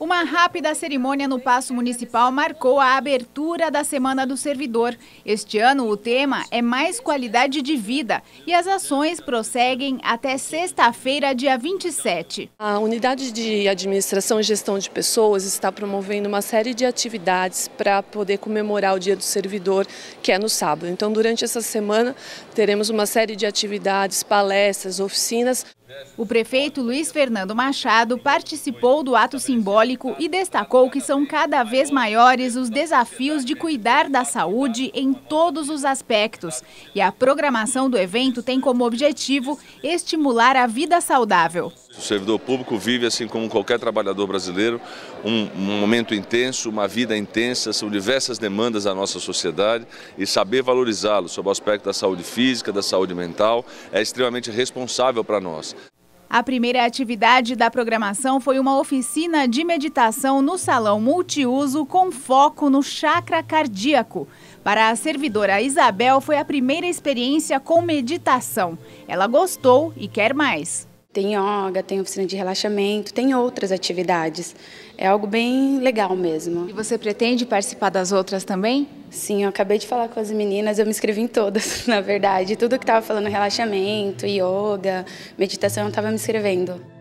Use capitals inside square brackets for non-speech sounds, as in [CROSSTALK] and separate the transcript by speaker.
Speaker 1: Uma rápida cerimônia no Paço Municipal marcou a abertura da Semana do Servidor. Este ano, o tema é mais qualidade de vida e as ações
Speaker 2: prosseguem até sexta-feira, dia 27. A Unidade de Administração e Gestão de Pessoas está promovendo uma série de atividades para poder comemorar o Dia do Servidor, que é no sábado. Então, durante essa semana, teremos uma série de atividades, palestras, oficinas. O prefeito Luiz Fernando Machado participou do
Speaker 1: ato simbólico e destacou que são cada vez maiores os desafios de cuidar da saúde em todos os aspectos. E a programação do evento tem como objetivo estimular a vida saudável.
Speaker 3: O servidor público vive, assim como qualquer trabalhador brasileiro, um, momento intenso, uma vida intensa, são diversas demandas da nossa sociedade e saber valorizá-lo sob o aspecto da saúde física, da saúde mental, é extremamente responsável para nós.
Speaker 1: A primeira atividade da programação foi uma oficina de meditação no salão multiuso com foco no chakra cardíaco. Para a servidora Isabel, foi a primeira experiência com meditação.
Speaker 4: Ela gostou e quer mais. Tem yoga, tem oficina de relaxamento, tem outras atividades. É algo bem legal mesmo. E você pretende participar das outras também? Sim, eu acabei de falar com as meninas, eu me inscrevi em todas, [LAUGHS] na verdade. Tudo que estava falando relaxamento, yoga, meditação, eu estava me inscrevendo.